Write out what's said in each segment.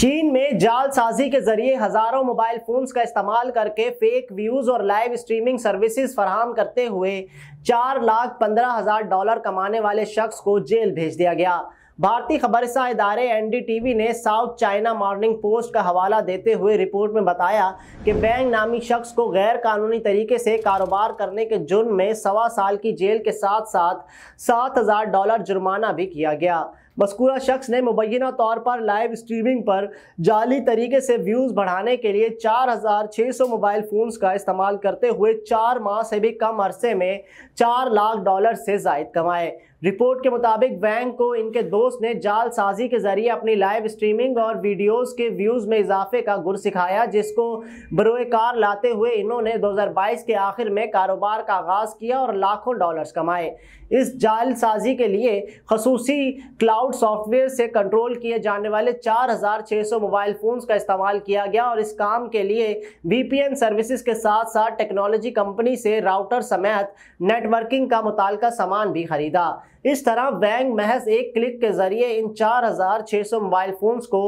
चीन में जालसाजी के जरिए हजारों मोबाइल फोन्स का इस्तेमाल करके फेक व्यूज और लाइव स्ट्रीमिंग सर्विसेज फराहम करते हुए चार लाख पंद्रह हजार डॉलर कमाने वाले शख्स को जेल भेज दिया गया भारतीय खबरसा इदारे एन ने साउथ चाइना मॉर्निंग पोस्ट का हवाला देते हुए रिपोर्ट में बताया कि बैंक नामी शख्स को गैर कानूनी तरीके से कारोबार करने के जुर्म में सवा साल की जेल के साथ साथ सात हज़ार डॉलर जुर्माना भी किया गया मस्कूरा शख्स ने मुबैना तौर पर लाइव स्ट्रीमिंग पर जाली तरीके से व्यूज़ बढ़ाने के लिए 4,600 मोबाइल फ़ोन्स का इस्तेमाल करते हुए चार माह से भी कम अरसे में चार लाख डॉलर से जायद कमाए रिपोर्ट के मुताबिक वैंग को इनके दोस्त ने जालसाजी के जरिए अपनी लाइव स्ट्रीमिंग और वीडियोस के व्यूज़ में इजाफे का गुर सिखाया जिसको बरोकार लाते हुए इन्होंने 2022 के आखिर में कारोबार का आगाज़ किया और लाखों डॉलर्स कमाए इस जालसाजी के लिए खसूसी क्लाउड क्लाउड सॉफ्टवेयर से कंट्रोल किए जाने वाले 4,600 मोबाइल फोन्स का इस्तेमाल किया गया और इस काम के लिए वीपीएन सर्विसेज के साथ साथ टेक्नोलॉजी कंपनी से राउटर समेत नेटवर्किंग का मुताल सामान भी खरीदा इस तरह बैंक महज एक क्लिक के जरिए इन 4,600 मोबाइल फोन्स को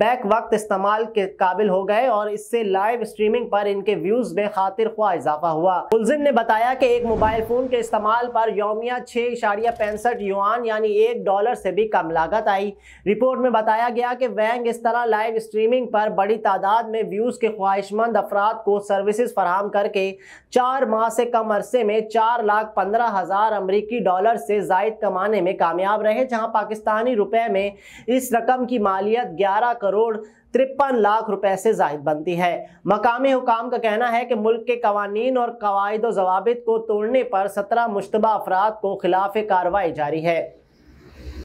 बैक वक्त इस्तेमाल के काबिल हो गए और इससे लाइव स्ट्रीमिंग पर इनके व्यूज में खातिर ख्वा इजाफा हुआ मुलजिम ने बताया कि एक मोबाइल फोन के इस्तेमाल पर योमिया छः इशारिया पैंसठ यूआन यानी एक डॉलर से भी कम कम लागत आई रिपोर्ट में बताया गया कि वैंग इस तरह लाइव स्ट्रीमिंग पर बड़ी तादाद में व्यूज़ के ख्वाहिशमंद अफराद को सर्विसेज फराहम करके चार माह से कम अरसे में चार लाख पंद्रह हज़ार अमरीकी डॉलर से जायद कमाने में कामयाब रहे जहाँ पाकिस्तानी रुपये में इस रकम की मालियत ग्यारह करोड़ तिरपन लाख रुपए से जायद बनती है मकामी हुकाम का कहना है कि मुल्क के कवानीन और कवायद जवाबित को तोड़ने पर सत्रह मुशतबा अफराद को खिलाफ कार्रवाई जारी है